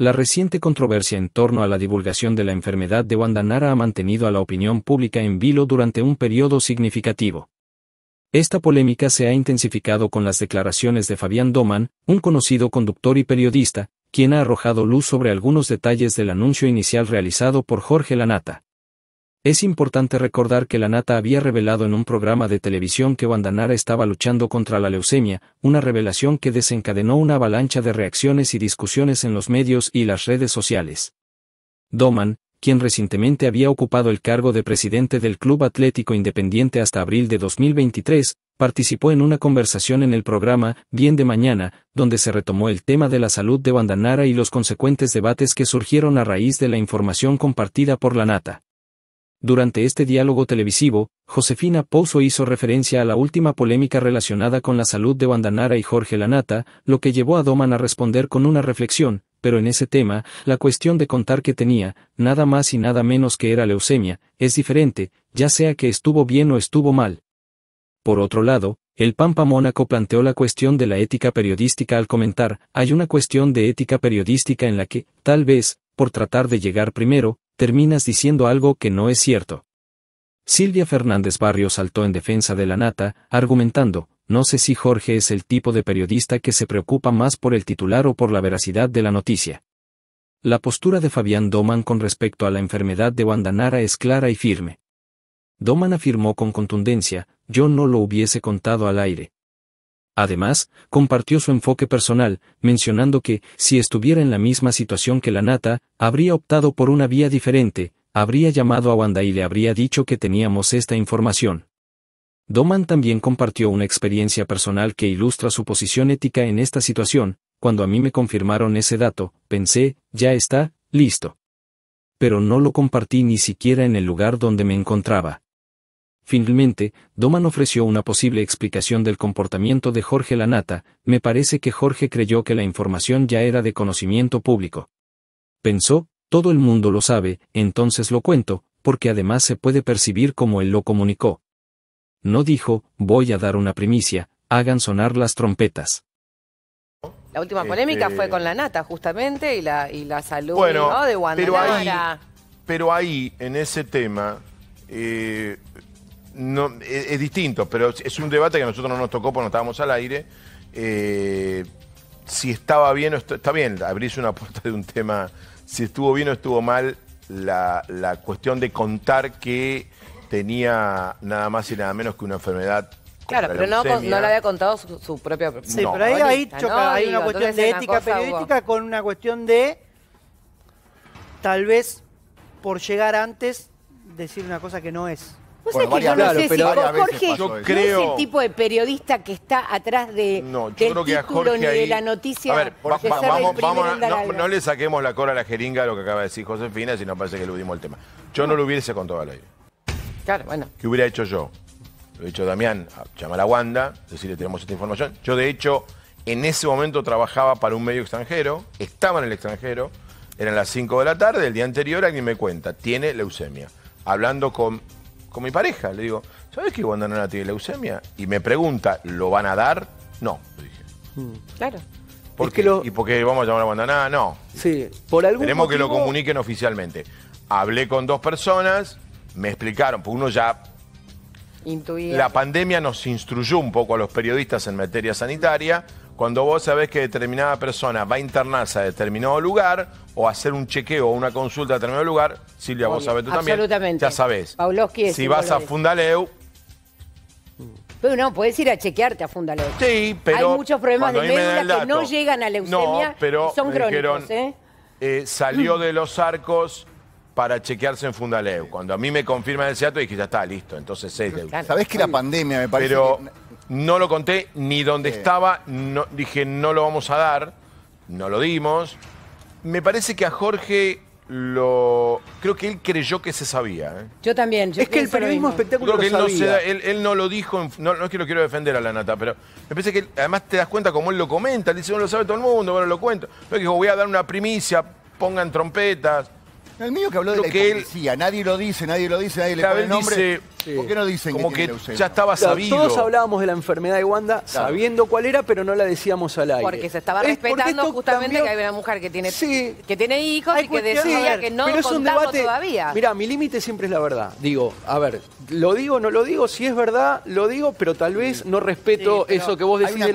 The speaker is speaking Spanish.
La reciente controversia en torno a la divulgación de la enfermedad de Wandanara ha mantenido a la opinión pública en vilo durante un periodo significativo. Esta polémica se ha intensificado con las declaraciones de Fabián Doman, un conocido conductor y periodista, quien ha arrojado luz sobre algunos detalles del anuncio inicial realizado por Jorge Lanata. Es importante recordar que la Nata había revelado en un programa de televisión que Bandanara estaba luchando contra la leucemia, una revelación que desencadenó una avalancha de reacciones y discusiones en los medios y las redes sociales. Doman, quien recientemente había ocupado el cargo de presidente del Club Atlético Independiente hasta abril de 2023, participó en una conversación en el programa Bien de Mañana, donde se retomó el tema de la salud de Bandanara y los consecuentes debates que surgieron a raíz de la información compartida por la Nata. Durante este diálogo televisivo, Josefina Pouso hizo referencia a la última polémica relacionada con la salud de Bandanara y Jorge Lanata, lo que llevó a Doman a responder con una reflexión, pero en ese tema, la cuestión de contar que tenía, nada más y nada menos que era leucemia, es diferente, ya sea que estuvo bien o estuvo mal. Por otro lado, el Pampa Mónaco planteó la cuestión de la ética periodística al comentar, hay una cuestión de ética periodística en la que, tal vez, por tratar de llegar primero, terminas diciendo algo que no es cierto. Silvia Fernández Barrio saltó en defensa de la nata, argumentando, no sé si Jorge es el tipo de periodista que se preocupa más por el titular o por la veracidad de la noticia. La postura de Fabián Doman con respecto a la enfermedad de Guandanara es clara y firme. Doman afirmó con contundencia, yo no lo hubiese contado al aire, Además, compartió su enfoque personal, mencionando que, si estuviera en la misma situación que la nata, habría optado por una vía diferente, habría llamado a Wanda y le habría dicho que teníamos esta información. Doman también compartió una experiencia personal que ilustra su posición ética en esta situación, cuando a mí me confirmaron ese dato, pensé, ya está, listo. Pero no lo compartí ni siquiera en el lugar donde me encontraba. Finalmente, Doman ofreció una posible explicación del comportamiento de Jorge Lanata, me parece que Jorge creyó que la información ya era de conocimiento público. Pensó, todo el mundo lo sabe, entonces lo cuento, porque además se puede percibir como él lo comunicó. No dijo, voy a dar una primicia, hagan sonar las trompetas. La última este, polémica fue con Lanata, justamente, y la, salud de Wanda. Pero ahí, pero ahí, en ese tema, eh, es, distinto, pero es un debate que a nosotros no nos tocó porque no estábamos al aire. Eh, si estaba bien o está, bien, abrirse una puerta de un tema, si estuvo bien o estuvo mal, la, cuestión de contar que tenía nada más y nada menos que una enfermedad. Claro, pero no, no, había contado su, propia. Sí, pero ahí, ahí una cuestión de ética periodística con una cuestión de. Tal vez por llegar antes, decir una cosa que no es no sé Jorge creo... no es el tipo de periodista que está atrás de, no, de la noticia. no, le saquemos la cola a la jeringa a lo que acaba de decir Josefina, si no parece que eludimos el tema. Yo no lo hubiese contado la aire. Claro, bueno. ¿Qué hubiera hecho yo? Lo he hecho Damián, llamar a Wanda, decirle tenemos esta información. Yo de hecho, en ese momento trabajaba para un medio extranjero, estaba en el extranjero, eran las 5 de la tarde, el día anterior alguien me cuenta, tiene leucemia. Hablando con mi pareja. Le digo, ¿sabes que ti tiene leucemia? Y me pregunta, ¿lo van a dar? No, le dije. Mm. Claro. ¿Y por qué vamos a llamar a No. Sí, por algún Tenemos que lo comuniquen oficialmente. Hablé con dos personas, me explicaron, porque uno ya La pandemia nos instruyó un poco a los periodistas en materia sanitaria, cuando vos sabés que determinada persona va a internarse a determinado lugar o hacer un chequeo o una consulta a determinado lugar, Silvia, vos sabés tú absolutamente. también. Ya sabés. Pauloski, si vas a Fundaleu. Pero no, puedes ir a chequearte a Fundaleu. Sí, pero. Hay muchos problemas de médula que no llegan a leucemia. pero son crónicos, ¿eh? Eh, salió de los arcos para chequearse en Fundaleu. Cuando a mí me confirman el dato, dije, ya está, listo, entonces es Sabés que la pandemia me parece. No lo conté ni dónde estaba, dije no lo vamos a dar, no lo dimos. Me parece que a Jorge lo creo que él creyó que se sabía. ¿eh? Yo también. es que el periodismo espectáculo creo que él, lo No, él, no lo dijo, no, es que lo quiero defender a la nata, pero me parece que además te das cuenta como él lo comenta, él dice, no lo sabe todo el mundo, bueno, lo cuento. No dijo, voy a dar una primicia, pongan trompetas. El mío que habló de la que él- Nadie lo dice, nadie lo dice, nadie le pone el nombre. dice, ¿Por qué no dicen como que, ya estaba sabiendo. Todos hablábamos de la enfermedad de Wanda sabiendo cuál era, pero no la decíamos al aire. Porque se estaba respetando justamente que hay una mujer que tiene, que tiene hijos y que decía que no pero es un todavía. Mirá, mi límite siempre es la verdad. Digo, a ver, lo digo, no lo digo, si es verdad, lo digo, pero tal vez no respeto eso que vos decís.